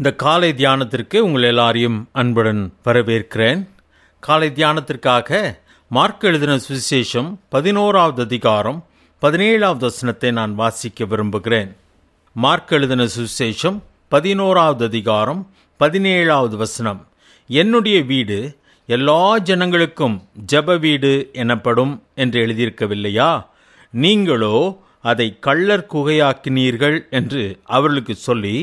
இந்த காலை தியானத்திற்கு உங்கள் எல்லாரையும் அன்புடன் வரவேற்கிறேன் காலை தியானத்திற்காக மார்க் எழுதின சுவிசேஷம் பதினோராவது அதிகாரம் பதினேழாவது வசனத்தை நான் வாசிக்க விரும்புகிறேன் மார்க் எழுதின சுவிசேஷம் பதினோராவது அதிகாரம் பதினேழாவது வசனம் என்னுடைய வீடு எல்லா ஜனங்களுக்கும் ஜப வீடு எனப்படும் என்று எழுதியிருக்கவில்லையா நீங்களோ அதை கள்ளர் குகையாக்கினீர்கள் என்று அவர்களுக்கு சொல்லி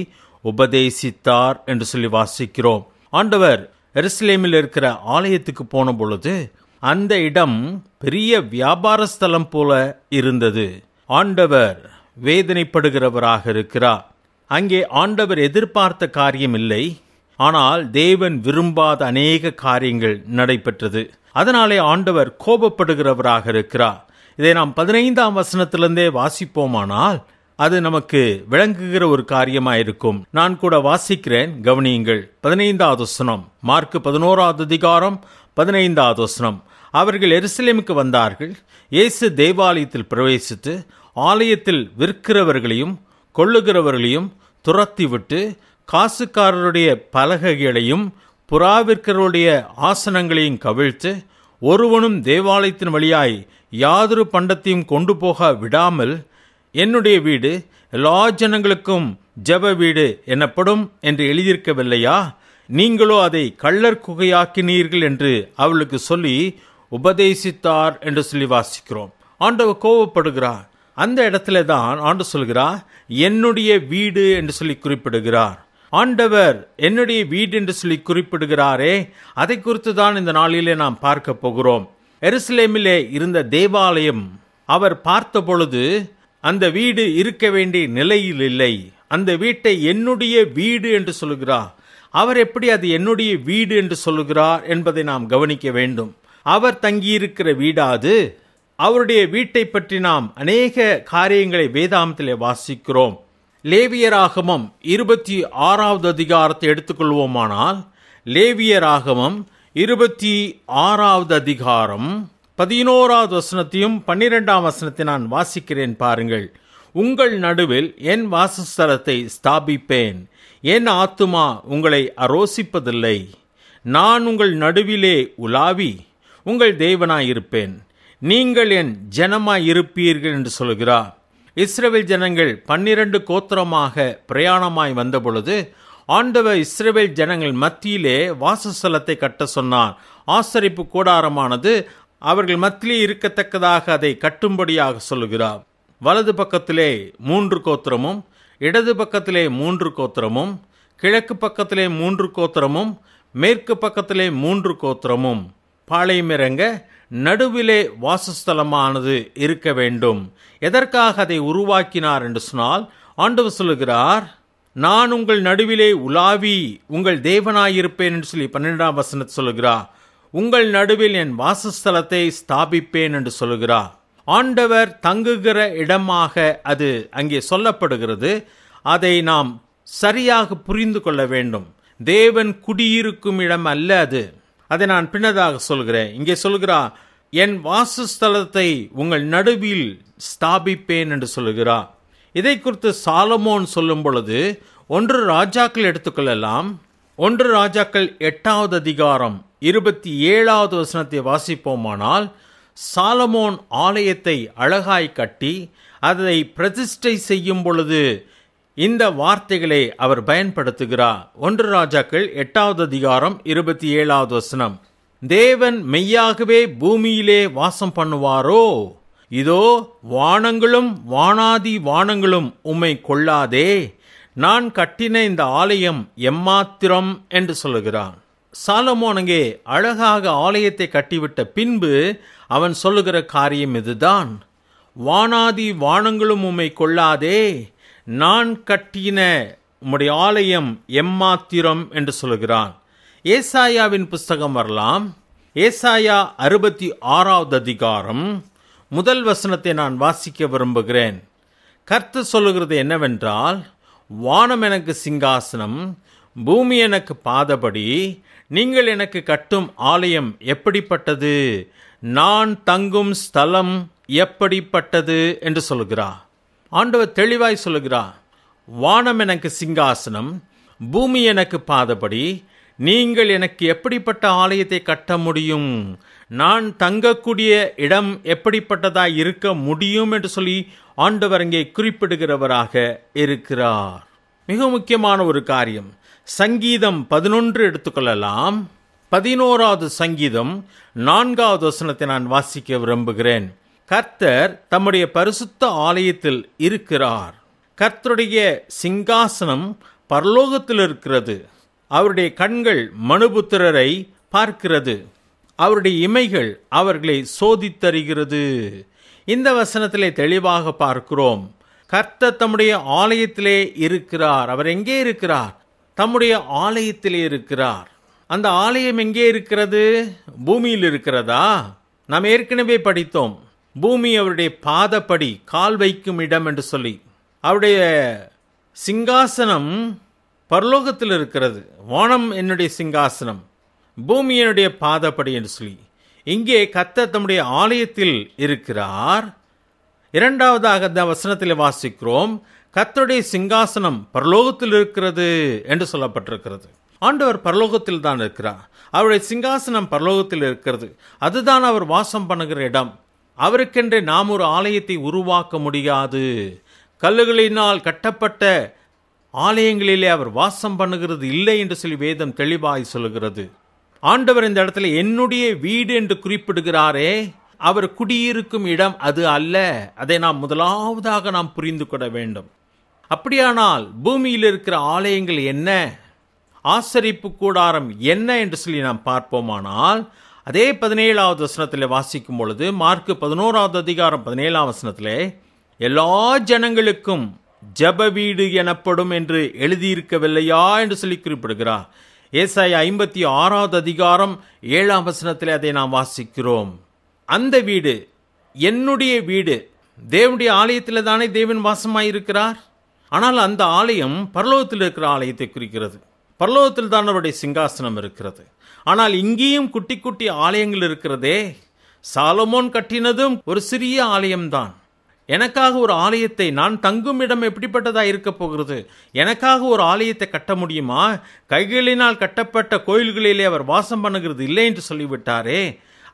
உபதேசித்தார் என்று சொல்லி வாசிக்கிறோம் ஆண்டவர் எருசலேமில் இருக்கிற ஆலயத்துக்கு போன பொழுது அந்த இடம் பெரிய வியாபார ஸ்தலம் போல இருந்தது ஆண்டவர் வேதனைப்படுகிறவராக இருக்கிறார் அங்கே ஆண்டவர் எதிர்பார்த்த காரியம் இல்லை ஆனால் தேவன் விரும்பாத அநேக காரியங்கள் நடைபெற்றது அதனாலே ஆண்டவர் கோபப்படுகிறவராக இருக்கிறார் இதை நாம் பதினைந்தாம் வசனத்திலிருந்தே வாசிப்போமானால் அது நமக்கு விளங்குகிற ஒரு காரியமாயிருக்கும் நான் கூட வாசிக்கிறேன் கவனியுங்கள் பதினைந்தாவது வசனம் மார்க்கு பதினோராவது அதிகாரம் பதினைந்தாவது வசனம் அவர்கள் எருசலேமுக்கு வந்தார்கள் இயேசு தேவாலயத்தில் பிரவேசித்து ஆலயத்தில் விற்கிறவர்களையும் கொள்ளுகிறவர்களையும் துரத்தி விட்டு காசுக்காரருடைய பலகைகளையும் புறாவிற்கருடைய ஆசனங்களையும் கவிழ்த்து ஒருவனும் தேவாலயத்தின் வழியாய் யாதொரு பண்டத்தையும் கொண்டு போக விடாமல் என்னுடைய வீடு எல்லா ஜனங்களுக்கும் ஜப வீடு எனப்படும் என்று எழுதியிருக்கவில்லையா நீங்களோ அதை கள்ளர் குகையாக்கினீர்கள் என்று அவளுக்கு சொல்லி உபதேசித்தார் என்று சொல்லி வாசிக்கிறோம் ஆண்டவர் கோவப்படுகிறார் அந்த இடத்துல தான் ஆண்டு சொல்கிறார் என்னுடைய வீடு என்று சொல்லி குறிப்பிடுகிறார் ஆண்டவர் என்னுடைய வீடு என்று சொல்லி குறிப்பிடுகிறாரே அதை குறித்து தான் இந்த நாளிலே நாம் பார்க்க போகிறோம் எருசலேமிலே இருந்த தேவாலயம் அவர் பார்த்த பொழுது அந்த வீடு இருக்க வேண்டிய நிலையில் இல்லை அந்த வீட்டை என்னுடைய வீடு என்று சொல்கிறார் அவர் எப்படி அது என்னுடைய வீடு என்று சொல்லுகிறார் என்பதை நாம் கவனிக்க வேண்டும் அவர் தங்கியிருக்கிற வீடாது அவருடைய வீட்டை பற்றி நாம் அநேக காரியங்களை வேதாமத்தில் வாசிக்கிறோம் லேவியராகமம் இருபத்தி ஆறாவது அதிகாரத்தை எடுத்துக்கொள்வோமானால் லேவியராகமம் இருபத்தி ஆறாவது அதிகாரம் பதினோராவது வசனத்தையும் பன்னிரெண்டாம் வசனத்தை நான் வாசிக்கிறேன் பாருங்கள் உங்கள் நடுவில் என் வாசஸ்தலத்தை ஸ்தாபிப்பேன் என் ஆத்துமா உங்களை அரோசிப்பதில்லை நான் உங்கள் நடுவிலே உலாவி உங்கள் தேவனாயிருப்பேன் நீங்கள் என் ஜனமாயிருப்பீர்கள் என்று சொல்கிறார் இஸ்ரேவேல் ஜனங்கள் பன்னிரண்டு கோத்திரமாக பிரயாணமாய் வந்தபொழுது ஆண்டவர் இஸ்ரேவேல் ஜனங்கள் மத்தியிலே வாசஸ்தலத்தை கட்ட சொன்னார் ஆசரிப்பு கூடாரமானது அவர்கள் மத்திலே இருக்கத்தக்கதாக அதை கட்டும்படியாக சொல்லுகிறார் வலது பக்கத்திலே மூன்று கோத்திரமும் இடது பக்கத்திலே மூன்று கோத்திரமும் கிழக்கு பக்கத்திலே மூன்று கோத்திரமும் மேற்கு பக்கத்திலே மூன்று கோத்திரமும் பாளையமிறங்க நடுவிலே வாசஸ்தலமானது இருக்க வேண்டும் எதற்காக அதை உருவாக்கினார் என்று சொன்னால் ஆண்டவர் சொல்லுகிறார் நான் உங்கள் நடுவிலே உலாவி உங்கள் தேவனாயிருப்பேன் என்று சொல்லி பன்னெண்டாம் வசனத்தை சொல்லுகிறார் உங்கள் நடுவில் என் வாசஸ்தலத்தை ஸ்தாபிப்பேன் என்று சொல்கிறார் ஆண்டவர் தங்குகிற இடமாக அது அங்கே சொல்லப்படுகிறது அதை நாம் சரியாக புரிந்து கொள்ள வேண்டும் தேவன் குடியிருக்கும் இடம் அல்ல அது அதை நான் பின்னதாக சொல்கிறேன் இங்கே சொல்கிறார் என் வாசஸ்தலத்தை உங்கள் நடுவில் ஸ்தாபிப்பேன் என்று சொல்கிறார் இதை குறித்து சாலமோன் சொல்லும் பொழுது ஒன்று ராஜாக்கள் எடுத்துக்கொள்ளலாம் ஒன்று ராஜாக்கள் எட்டாவது அதிகாரம் இருபத்தி ஏழாவது வசனத்தை வாசிப்போமானால் சாலமோன் ஆலயத்தை அழகாய் கட்டி அதை பிரதிஷ்டை செய்யும் பொழுது இந்த வார்த்தைகளை அவர் பயன்படுத்துகிறார் ஒன்று ராஜாக்கள் எட்டாவது அதிகாரம் இருபத்தி ஏழாவது வசனம் தேவன் மெய்யாகவே பூமியிலே வாசம் பண்ணுவாரோ இதோ வானங்களும் வானாதி வானங்களும் உம்மை கொள்ளாதே நான் கட்டின இந்த ஆலயம் எம்மாத்திரம் என்று சொல்லுகிறான் சாலமோனங்கே அழகாக ஆலயத்தை கட்டிவிட்ட பின்பு அவன் சொல்லுகிற காரியம் இதுதான் வானாதி வானங்களும் உம்மை கொள்ளாதே நான் கட்டின உம்முடைய ஆலயம் எம்மாத்திரம் என்று சொல்கிறான் ஏசாயாவின் புஸ்தகம் வரலாம் ஏசாயா அறுபத்தி ஆறாவது அதிகாரம் முதல் வசனத்தை நான் வாசிக்க விரும்புகிறேன் கர்த்து சொல்லுகிறது என்னவென்றால் வானம் எனக்கு சிங்காசனம் பூமி எனக்கு பாதபடி நீங்கள் எனக்கு கட்டும் ஆலயம் எப்படிப்பட்டது நான் தங்கும் ஸ்தலம் எப்படிப்பட்டது என்று சொல்கிறார் ஆண்டவர் தெளிவாய் சொல்லுகிறார் வானம் எனக்கு சிங்காசனம் பூமி எனக்கு பாதபடி நீங்கள் எனக்கு எப்படிப்பட்ட ஆலயத்தை கட்ட முடியும் நான் தங்கக்கூடிய இடம் எப்படிப்பட்டதாக இருக்க முடியும் என்று சொல்லி ஆண்டவர் இங்கே குறிப்பிடுகிறவராக இருக்கிறார் மிக முக்கியமான ஒரு காரியம் சங்கீதம் பதினொன்று எடுத்துக்கொள்ளலாம் பதினோராவது சங்கீதம் நான்காவது வசனத்தை நான் வாசிக்க விரும்புகிறேன் கர்த்தர் தம்முடைய பரிசுத்த ஆலயத்தில் இருக்கிறார் கர்த்தருடைய சிங்காசனம் பரலோகத்தில் இருக்கிறது அவருடைய கண்கள் மனுபுத்திரரை பார்க்கிறது அவருடைய இமைகள் அவர்களை சோதித்தருகிறது இந்த வசனத்திலே தெளிவாக பார்க்கிறோம் கர்த்தர் தம்முடைய ஆலயத்திலே இருக்கிறார் அவர் எங்கே இருக்கிறார் தம்முடைய ஆலயத்திலே இருக்கிறார் அந்த ஆலயம் எங்கே இருக்கிறது பூமியில் இருக்கிறதா நாம் ஏற்கனவே படித்தோம் பூமி அவருடைய பாதப்படி கால் வைக்கும் இடம் என்று சொல்லி அவருடைய சிங்காசனம் பரலோகத்தில் இருக்கிறது வானம் என்னுடைய சிங்காசனம் பூமி என்னுடைய பாதப்படி என்று சொல்லி இங்கே கத்த தம்முடைய ஆலயத்தில் இருக்கிறார் இரண்டாவதாக அந்த வசனத்தில் வாசிக்கிறோம் கத்தருடைய சிங்காசனம் பரலோகத்தில் இருக்கிறது என்று சொல்லப்பட்டிருக்கிறது ஆண்டவர் பரலோகத்தில் தான் இருக்கிறார் அவருடைய சிங்காசனம் பரலோகத்தில் இருக்கிறது அதுதான் அவர் வாசம் பண்ணுகிற இடம் அவருக்கென்றே நாம் ஒரு ஆலயத்தை உருவாக்க முடியாது கல்லுகளினால் கட்டப்பட்ட ஆலயங்களிலே அவர் வாசம் பண்ணுகிறது இல்லை என்று சொல்லி வேதம் தெளிவாய் சொல்கிறது ஆண்டவர் இந்த இடத்துல என்னுடைய வீடு என்று குறிப்பிடுகிறாரே அவர் குடியிருக்கும் இடம் அது அல்ல அதை நாம் முதலாவதாக நாம் புரிந்து கொள்ள வேண்டும் அப்படியானால் பூமியில் இருக்கிற ஆலயங்கள் என்ன ஆசரிப்பு கூடாரம் என்ன என்று சொல்லி நாம் பார்ப்போமானால் அதே பதினேழாவது வசனத்தில் வாசிக்கும் பொழுது மார்க்கு பதினோராவது அதிகாரம் பதினேழாம் வசனத்தில் எல்லா ஜனங்களுக்கும் ஜப வீடு எனப்படும் என்று எழுதியிருக்கவில்லையா என்று சொல்லி குறிப்பிடுகிறார் ஏசாய் ஐம்பத்தி ஆறாவது அதிகாரம் ஏழாம் வசனத்தில் அதை நாம் வாசிக்கிறோம் அந்த வீடு என்னுடைய வீடு தேவனுடைய ஆலயத்தில் தானே தேவன் வாசமாயிருக்கிறார் ஆனால் அந்த ஆலயம் பரலோகத்தில் இருக்கிற ஆலயத்தை குறிக்கிறது பரலோகத்தில் தான் அவருடைய சிங்காசனம் இருக்கிறது ஆனால் இங்கேயும் குட்டி குட்டி ஆலயங்கள் இருக்கிறதே சாலமோன் கட்டினதும் ஒரு சிறிய ஆலயம்தான் எனக்காக ஒரு ஆலயத்தை நான் தங்கும் இடம் எப்படிப்பட்டதாக இருக்க போகிறது எனக்காக ஒரு ஆலயத்தை கட்ட முடியுமா கைகளினால் கட்டப்பட்ட கோயில்களிலே அவர் வாசம் பண்ணுகிறது இல்லை என்று சொல்லிவிட்டாரே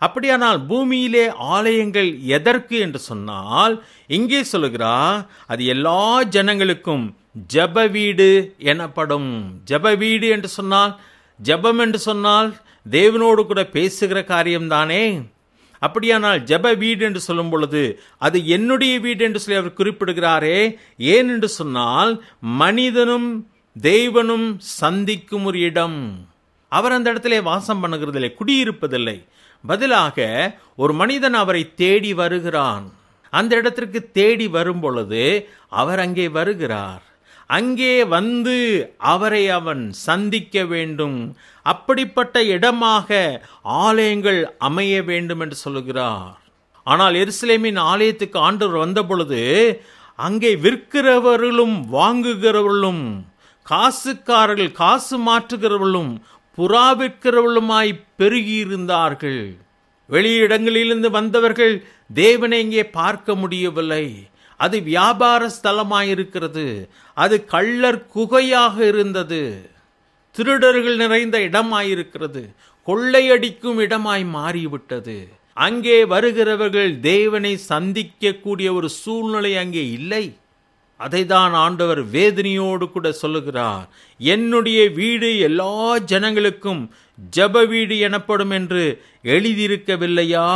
அப்படியானால் பூமியிலே ஆலயங்கள் எதற்கு என்று சொன்னால் இங்கே சொல்லுகிறார் அது எல்லா ஜனங்களுக்கும் ஜப வீடு எனப்படும் ஜப வீடு என்று சொன்னால் ஜபம் என்று சொன்னால் தேவனோடு கூட பேசுகிற காரியம்தானே அப்படியானால் ஜப வீடு என்று சொல்லும் பொழுது அது என்னுடைய வீடு என்று சொல்லி அவர் குறிப்பிடுகிறாரே ஏன் என்று சொன்னால் மனிதனும் தெய்வனும் சந்திக்கும் ஒரு இடம் அவர் அந்த இடத்திலே வாசம் பண்ணுகிறதில்லை குடியிருப்பதில்லை பதிலாக ஒரு மனிதன் அவரை தேடி வருகிறான் அந்த இடத்திற்கு தேடி வரும் பொழுது அவர் அங்கே வருகிறார் அங்கே வந்து அவரை அவன் சந்திக்க வேண்டும் அப்படிப்பட்ட இடமாக ஆலயங்கள் அமைய வேண்டும் என்று சொல்லுகிறார் ஆனால் எருசலேமின் ஆலயத்துக்கு ஆண்டவர் வந்தபொழுது அங்கே விற்கிறவர்களும் வாங்குகிறவர்களும் காசுக்காரர்கள் காசு மாற்றுகிறவர்களும் புறாவிற்கிறவளுமாய் பெருகியிருந்தார்கள் வெளியிடங்களிலிருந்து வந்தவர்கள் தேவனை இங்கே பார்க்க முடியவில்லை அது வியாபார ஸ்தலமாயிருக்கிறது அது கள்ளர் குகையாக இருந்தது திருடர்கள் நிறைந்த இடமாயிருக்கிறது கொள்ளையடிக்கும் இடமாய் மாறிவிட்டது அங்கே வருகிறவர்கள் தேவனை சந்திக்கக்கூடிய ஒரு சூழ்நிலை அங்கே இல்லை அதை தான் ஆண்டவர் வேதனையோடு கூட சொல்லுகிறார் என்னுடைய வீடு எல்லா ஜனங்களுக்கும் ஜப வீடு எனப்படும் என்று எழுதியிருக்கவில்லையா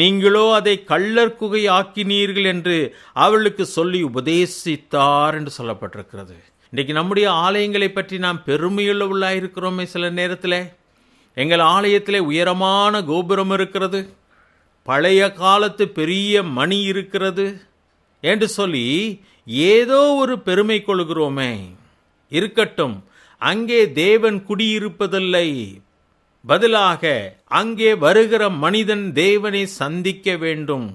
நீங்களோ அதை கள்ளர் குகை ஆக்கினீர்கள் என்று அவளுக்கு சொல்லி உபதேசித்தார் என்று சொல்லப்பட்டிருக்கிறது இன்றைக்கு நம்முடைய ஆலயங்களை பற்றி நாம் பெருமையுள்ளவர்களாக இருக்கிறோமே சில நேரத்தில் எங்கள் ஆலயத்தில் உயரமான கோபுரம் இருக்கிறது பழைய காலத்து பெரிய மணி இருக்கிறது என்று சொல்லி ஏதோ ஒரு பெருமை கொள்கிறோமே இருக்கட்டும் அங்கே தேவன் குடியிருப்பதில்லை பதிலாக அங்கே வருகிற மனிதன் தேவனை சந்திக்க வேண்டும்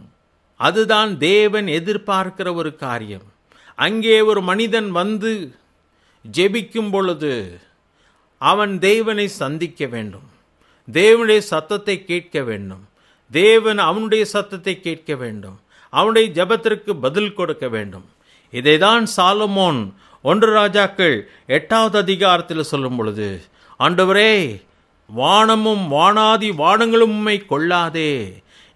அதுதான் தேவன் எதிர்பார்க்கிற ஒரு காரியம் அங்கே ஒரு மனிதன் வந்து ஜெபிக்கும் பொழுது அவன் தேவனை சந்திக்க வேண்டும் தேவனுடைய சத்தத்தை கேட்க வேண்டும் தேவன் அவனுடைய சத்தத்தை கேட்க வேண்டும் அவனுடைய ஜபத்திற்கு பதில் கொடுக்க வேண்டும் இதைதான் சாலமோன் ஒன்று ராஜாக்கள் எட்டாவது அதிகாரத்தில் சொல்லும் பொழுது ஆண்டவரே வானமும் வானாதி வானங்களும் உண்மை கொள்ளாதே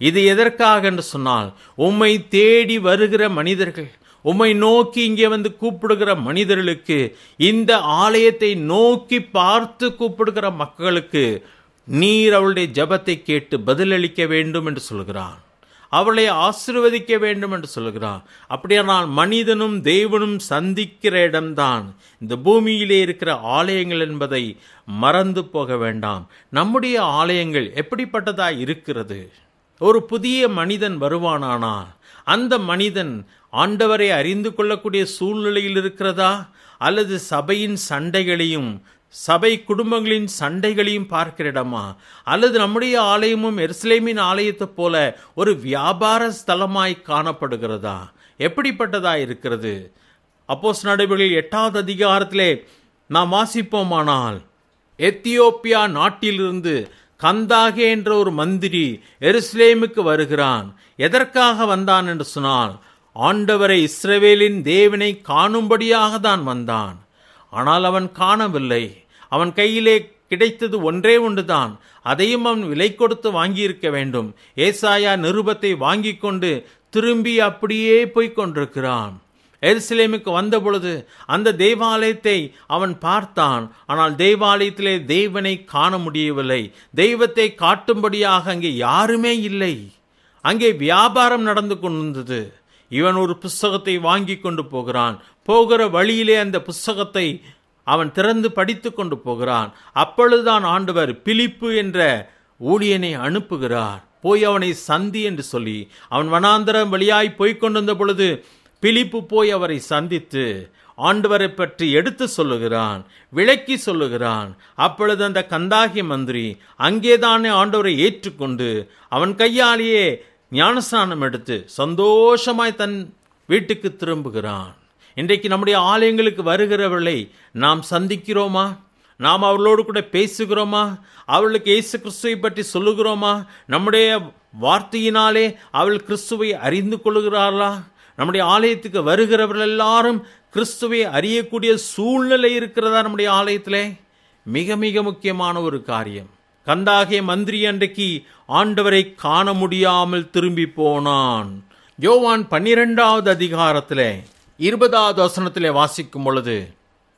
இது எதற்காக என்று சொன்னால் உம்மை தேடி வருகிற மனிதர்கள் உம்மை நோக்கி இங்கே வந்து கூப்பிடுகிற மனிதர்களுக்கு இந்த ஆலயத்தை நோக்கி பார்த்து கூப்பிடுகிற மக்களுக்கு நீர் அவளுடைய ஜபத்தை கேட்டு பதிலளிக்க வேண்டும் என்று சொல்கிறான் அவளை ஆசிர்வதிக்க வேண்டும் என்று சொல்கிறான் அப்படியானால் மனிதனும் தேவனும் சந்திக்கிற இடம்தான் இந்த பூமியிலே இருக்கிற ஆலயங்கள் என்பதை மறந்து போக வேண்டாம் நம்முடைய ஆலயங்கள் எப்படிப்பட்டதா இருக்கிறது ஒரு புதிய மனிதன் வருவானானா அந்த மனிதன் ஆண்டவரை அறிந்து கொள்ளக்கூடிய சூழ்நிலையில் இருக்கிறதா அல்லது சபையின் சண்டைகளையும் சபை குடும்பங்களின் சண்டைகளையும் பார்க்கிற இடமா அல்லது நம்முடைய ஆலயமும் எருசலேமின் ஆலயத்தை போல ஒரு வியாபார ஸ்தலமாய் காணப்படுகிறதா எப்படிப்பட்டதா இருக்கிறது அப்போஸ் நடைபெறில் எட்டாவது அதிகாரத்திலே நாம் வாசிப்போமானால் எத்தியோப்பியா நாட்டிலிருந்து கந்தாகே என்ற ஒரு மந்திரி எருசலேமுக்கு வருகிறான் எதற்காக வந்தான் என்று சொன்னால் ஆண்டவரை இஸ்ரவேலின் தேவனை காணும்படியாக தான் வந்தான் ஆனால் அவன் காணவில்லை அவன் கையிலே கிடைத்தது ஒன்றே ஒன்றுதான் அதையும் அவன் விலை கொடுத்து வாங்கியிருக்க வேண்டும் ஏசாயா நிருபத்தை வாங்கி கொண்டு திரும்பி அப்படியே போய்க் கொண்டிருக்கிறான் எருசலேமுக்கு வந்தபொழுது அந்த தேவாலயத்தை அவன் பார்த்தான் ஆனால் தேவாலயத்திலே தெய்வனை காண முடியவில்லை தெய்வத்தை காட்டும்படியாக அங்கே யாருமே இல்லை அங்கே வியாபாரம் நடந்து கொண்டிருந்தது இவன் ஒரு புஸ்தகத்தை வாங்கி கொண்டு போகிறான் போகிற வழியிலே அந்த புஸ்தகத்தை அவன் திறந்து படித்து கொண்டு போகிறான் அப்பொழுதுதான் ஆண்டவர் பிலிப்பு என்ற ஊழியனை அனுப்புகிறார் போய் அவனை சந்தி என்று சொல்லி அவன் வனாந்தரம் வழியாய் வந்த பொழுது பிலிப்பு போய் அவரை சந்தித்து ஆண்டவரை பற்றி எடுத்து சொல்லுகிறான் விளக்கி சொல்லுகிறான் அப்பொழுது அந்த கந்தாகி மந்திரி அங்கேதானே ஆண்டவரை ஏற்றுக்கொண்டு அவன் கையாலேயே ஞானஸ்தானம் எடுத்து சந்தோஷமாய் தன் வீட்டுக்கு திரும்புகிறான் இன்றைக்கு நம்முடைய ஆலயங்களுக்கு வருகிறவர்களை நாம் சந்திக்கிறோமா நாம் அவர்களோடு கூட பேசுகிறோமா அவர்களுக்கு இயேசு கிறிஸ்துவை பற்றி சொல்லுகிறோமா நம்முடைய வார்த்தையினாலே அவள் கிறிஸ்துவை அறிந்து கொள்கிறார்களா நம்முடைய ஆலயத்துக்கு வருகிறவர்கள் எல்லாரும் கிறிஸ்துவை அறியக்கூடிய சூழ்நிலை இருக்கிறதா நம்முடைய ஆலயத்தில் மிக மிக முக்கியமான ஒரு காரியம் கந்தாகிய மந்திரி அன்றைக்கு ஆண்டவரை காண முடியாமல் திரும்பி போனான் யோவான் பன்னிரெண்டாவது அதிகாரத்தில் இருபதாவது வசனத்திலே வாசிக்கும் பொழுது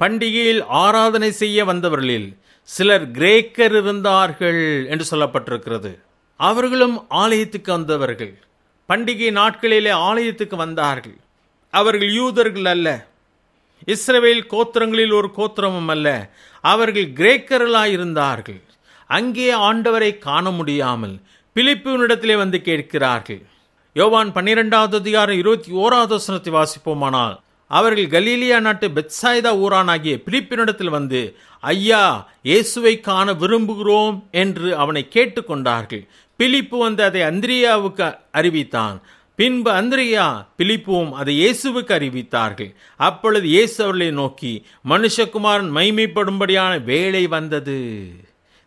பண்டிகையில் ஆராதனை செய்ய வந்தவர்களில் சிலர் கிரேக்கர் இருந்தார்கள் என்று சொல்லப்பட்டிருக்கிறது அவர்களும் ஆலயத்துக்கு வந்தவர்கள் பண்டிகை நாட்களிலே ஆலயத்துக்கு வந்தார்கள் அவர்கள் யூதர்கள் அல்ல இஸ்ரவேல் கோத்திரங்களில் ஒரு கோத்திரமும் அல்ல அவர்கள் கிரேக்கர்களாக இருந்தார்கள் அங்கே ஆண்டவரை காண முடியாமல் பிலிப்பினிடத்திலே வந்து கேட்கிறார்கள் யோவான் பன்னிரெண்டாவது அதிகாரம் இருபத்தி ஓராவது வசனத்தை வாசிப்போமானால் அவர்கள் கலீலியா நாட்டு பெட்சாய்தா ஊரானாகிய பிலிப்பினிடத்தில் வந்து ஐயா இயேசுவை காண விரும்புகிறோம் என்று அவனை கேட்டுக்கொண்டார்கள் பிலிப்பு வந்து அதை அந்திரியாவுக்கு அறிவித்தான் பின்பு அந்திரியா பிலிப்பும் அதை இயேசுவுக்கு அறிவித்தார்கள் அப்பொழுது இயேசு அவர்களை நோக்கி மனுஷகுமாரன் மைமைப்படும்படியான வேலை வந்தது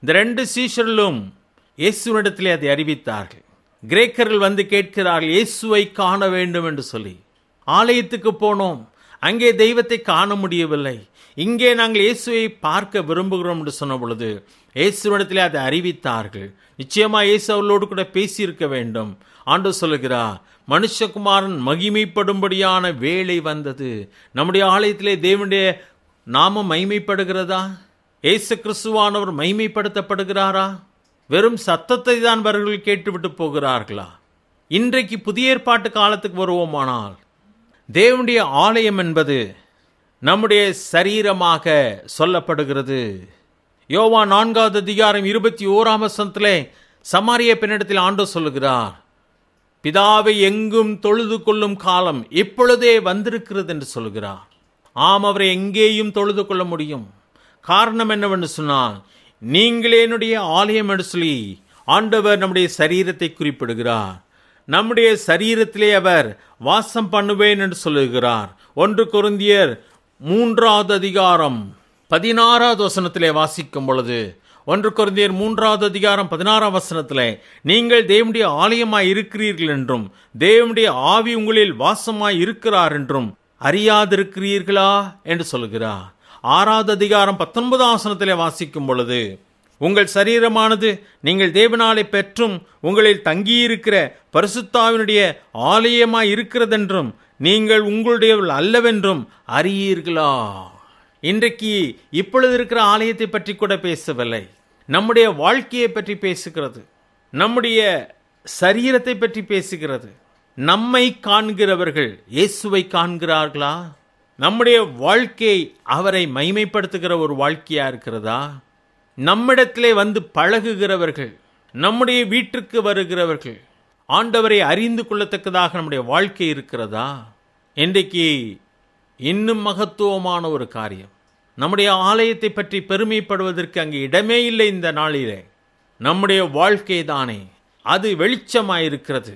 இந்த ரெண்டு சீஷர்களும் இயேசுவினிடத்திலே அதை அறிவித்தார்கள் கிரேக்கர்கள் வந்து கேட்கிறார்கள் இயேசுவை காண வேண்டும் என்று சொல்லி ஆலயத்துக்கு போனோம் அங்கே தெய்வத்தை காண முடியவில்லை இங்கே நாங்கள் இயேசுவை பார்க்க விரும்புகிறோம் என்று சொன்ன பொழுது இயேசுவிடத்தில் அதை அறிவித்தார்கள் நிச்சயமாக இயேசு அவர்களோடு கூட பேசியிருக்க வேண்டும் ஆண்டு சொல்லுகிறார் மனுஷகுமாரன் மகிமைப்படும்படியான வேலை வந்தது நம்முடைய ஆலயத்திலே தேவனுடைய நாமம் மைமைப்படுகிறதா இயேசு கிறிஸ்துவானவர் மைமைப்படுத்தப்படுகிறாரா வெறும் சத்தத்தை தான் அவர்கள் கேட்டுவிட்டு போகிறார்களா இன்றைக்கு புதிய ஏற்பாட்டு காலத்துக்கு வருவோமானால் தேவனுடைய ஆலயம் என்பது நம்முடைய சரீரமாக சொல்லப்படுகிறது யோவா நான்காவது அதிகாரம் இருபத்தி ஓராம் வசனத்திலே சமாரிய பெண்ணிடத்தில் ஆண்டு சொல்லுகிறார் பிதாவை எங்கும் தொழுது கொள்ளும் காலம் இப்பொழுதே வந்திருக்கிறது என்று சொல்கிறார் ஆம் அவரை எங்கேயும் தொழுது கொள்ள முடியும் காரணம் என்னவென்று சொன்னால் நீங்களே என்னுடைய ஆலயம் என்று சொல்லி ஆண்டவர் நம்முடைய சரீரத்தை குறிப்பிடுகிறார் நம்முடைய சரீரத்திலே அவர் வாசம் பண்ணுவேன் என்று சொல்லுகிறார் ஒன்று குருந்தியர் மூன்றாவது அதிகாரம் பதினாறாவது வசனத்திலே வாசிக்கும் பொழுது ஒன்று குருந்தியர் மூன்றாவது அதிகாரம் பதினாறாம் வசனத்தில் நீங்கள் தேவனுடைய ஆலயமாய் இருக்கிறீர்கள் என்றும் தேவனுடைய ஆவி உங்களில் வாசமாய் இருக்கிறார் என்றும் அறியாதிருக்கிறீர்களா என்று சொல்கிறார் ஆறாவது அதிகாரம் பத்தொன்பது ஆசனத்திலே வாசிக்கும் பொழுது உங்கள் சரீரமானது நீங்கள் தேவனாலை பெற்றும் உங்களில் தங்கியிருக்கிற பரிசுத்தாவினுடைய ஆலயமாய் இருக்கிறதென்றும் நீங்கள் உங்களுடைய அல்லவென்றும் அறியீர்களா இன்றைக்கு இப்பொழுது இருக்கிற ஆலயத்தை பற்றி கூட பேசவில்லை நம்முடைய வாழ்க்கையை பற்றி பேசுகிறது நம்முடைய சரீரத்தை பற்றி பேசுகிறது நம்மை காண்கிறவர்கள் இயேசுவை காண்கிறார்களா நம்முடைய வாழ்க்கை அவரை மைமைப்படுத்துகிற ஒரு வாழ்க்கையாக இருக்கிறதா நம்மிடத்திலே வந்து பழகுகிறவர்கள் நம்முடைய வீட்டிற்கு வருகிறவர்கள் ஆண்டவரை அறிந்து கொள்ளத்தக்கதாக நம்முடைய வாழ்க்கை இருக்கிறதா இன்றைக்கு இன்னும் மகத்துவமான ஒரு காரியம் நம்முடைய ஆலயத்தை பற்றி பெருமைப்படுவதற்கு அங்கே இடமே இல்லை இந்த நாளிலே நம்முடைய வாழ்க்கை தானே அது வெளிச்சமாயிருக்கிறது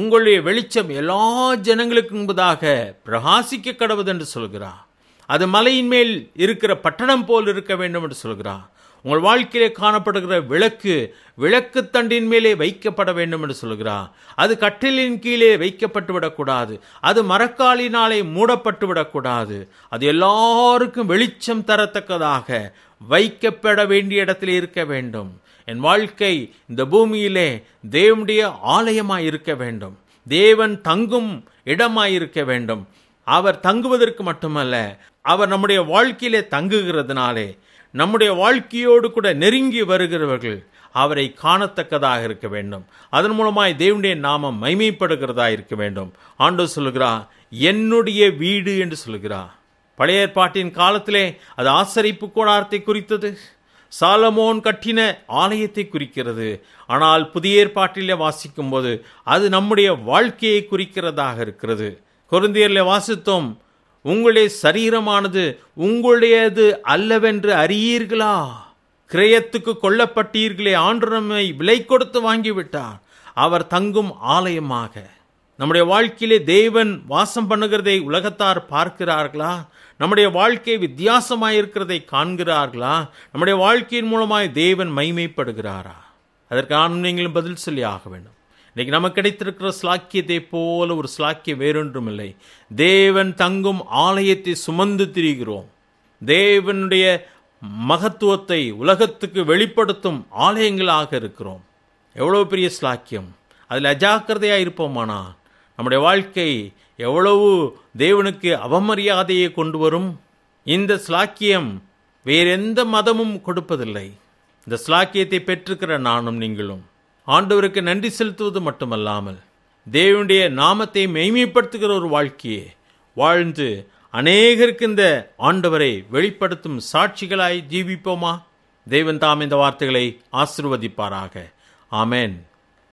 உங்களுடைய வெளிச்சம் எல்லா ஜனங்களுக்கு முன்பதாக பிரகாசிக்க கடவுது என்று சொல்கிறார் அது மலையின் மேல் இருக்கிற பட்டணம் போல் இருக்க வேண்டும் என்று சொல்கிறார் உங்கள் வாழ்க்கையிலே காணப்படுகிற விளக்கு விளக்கு தண்டின் மேலே வைக்கப்பட வேண்டும் என்று சொல்கிறார் அது கட்டிலின் கீழே வைக்கப்பட்டு விடக்கூடாது அது மரக்காலினாலே மூடப்பட்டு விடக்கூடாது அது எல்லாருக்கும் வெளிச்சம் தரத்தக்கதாக வைக்கப்பட வேண்டிய இடத்திலே இருக்க வேண்டும் என் வாழ்க்கை இந்த பூமியிலே தேவனுடைய ஆலயமாய் இருக்க வேண்டும் தேவன் தங்கும் இடமாய் இருக்க வேண்டும் அவர் தங்குவதற்கு மட்டுமல்ல அவர் நம்முடைய வாழ்க்கையிலே தங்குகிறதுனாலே நம்முடைய வாழ்க்கையோடு கூட நெருங்கி வருகிறவர்கள் அவரை காணத்தக்கதாக இருக்க வேண்டும் அதன் மூலமாய் தேவனுடைய நாமம் மைமைப்படுகிறதா இருக்க வேண்டும் ஆண்டோ சொல்லுகிறா என்னுடைய வீடு என்று சொல்லுகிறா பழைய ஏற்பாட்டின் காலத்திலே அது ஆசரிப்பு கூடாரத்தை குறித்தது சாலமோன் கட்டின ஆலயத்தை குறிக்கிறது ஆனால் புதிய வாசிக்கும் வாசிக்கும்போது அது நம்முடைய வாழ்க்கையை குறிக்கிறதாக இருக்கிறது குருந்தியரில் வாசித்தோம் உங்களுடைய சரீரமானது உங்களுடையது அல்லவென்று அறியீர்களா கிரயத்துக்கு கொல்லப்பட்டீர்களே ஆண்டு நம்மை விலை கொடுத்து வாங்கிவிட்டார் அவர் தங்கும் ஆலயமாக நம்முடைய வாழ்க்கையிலே தேவன் வாசம் பண்ணுகிறதை உலகத்தார் பார்க்கிறார்களா நம்முடைய வாழ்க்கை வித்தியாசமாயிருக்கிறதை காண்கிறார்களா நம்முடைய வாழ்க்கையின் மூலமாய் தேவன் மைமைப்படுகிறாரா அதற்கான நீங்களும் பதில் சொல்லி ஆக வேண்டும் இன்றைக்கி நமக்கு கிடைத்திருக்கிற ஸ்லாக்கியத்தை போல ஒரு ஸ்லாக்கியம் வேறொன்றும் இல்லை தேவன் தங்கும் ஆலயத்தை சுமந்து திரிகிறோம் தேவனுடைய மகத்துவத்தை உலகத்துக்கு வெளிப்படுத்தும் ஆலயங்களாக இருக்கிறோம் எவ்வளோ பெரிய ஸ்லாக்கியம் அதில் அஜாக்கிரதையாக இருப்போமானா நம்முடைய வாழ்க்கை எவ்வளவு தேவனுக்கு அவமரியாதையை கொண்டு வரும் இந்த ஸ்லாக்கியம் வேறெந்த மதமும் கொடுப்பதில்லை இந்த ஸ்லாக்கியத்தை பெற்றிருக்கிற நானும் நீங்களும் ஆண்டவருக்கு நன்றி செலுத்துவது மட்டுமல்லாமல் தேவனுடைய நாமத்தை மெய்மைப்படுத்துகிற ஒரு வாழ்க்கையை வாழ்ந்து அநேகருக்கு இந்த ஆண்டவரை வெளிப்படுத்தும் சாட்சிகளாய் ஜீவிப்போமா தெய்வன் தாம் இந்த வார்த்தைகளை ஆசிர்வதிப்பாராக ஆமேன்